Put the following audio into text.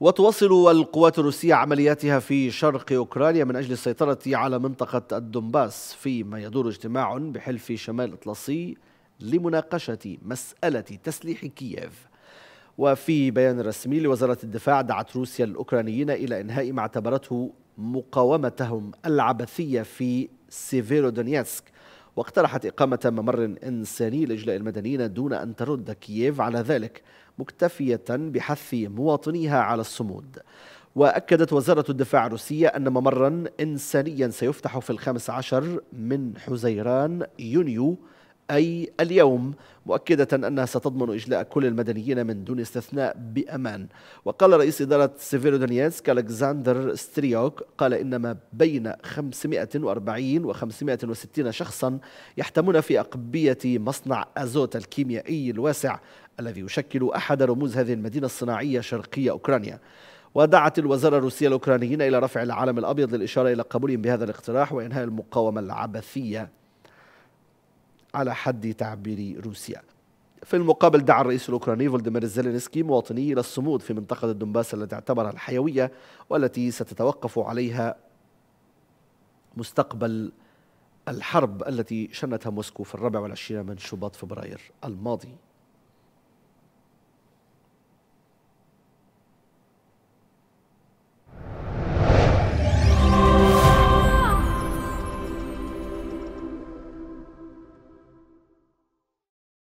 وتواصل القوات الروسية عملياتها في شرق أوكرانيا من أجل السيطرة على منطقة الدنباس فيما يدور اجتماع بحلف شمال الأطلسي لمناقشة مسألة تسليح كييف وفي بيان رسمي لوزارة الدفاع دعت روسيا الأوكرانيين إلى إنهاء ما اعتبرته مقاومتهم العبثية في سيفيرودونيتسك واقترحت إقامة ممر إنساني لإجلاء المدنيين دون أن ترد كييف على ذلك مكتفية بحث مواطنيها على الصمود وأكدت وزارة الدفاع الروسية أن ممرا إنسانيا سيفتح في الخامس عشر من حزيران يونيو أي اليوم مؤكدة أنها ستضمن إجلاء كل المدنيين من دون استثناء بأمان وقال رئيس إدارة سيفيرو دونيسك ألكساندر ستريوك قال إن ما بين 540 و 560 شخصا يحتمون في أقبية مصنع أزوت الكيميائي الواسع الذي يشكل أحد رموز هذه المدينة الصناعية شرقية أوكرانيا ودعت الوزارة الروسية الأوكرانيين إلى رفع العلم الأبيض للإشارة إلى قبولهم بهذا الاقتراح وإنهاء المقاومة العبثية على حد تعبير روسيا في المقابل دعا الرئيس الاوكراني فولديمير زيلينسكي مواطنيه الى الصمود في منطقه الدنباس التي اعتبرها الحيويه والتي ستتوقف عليها مستقبل الحرب التي شنتها موسكو في الرابع والعشرين من شباط فبراير الماضي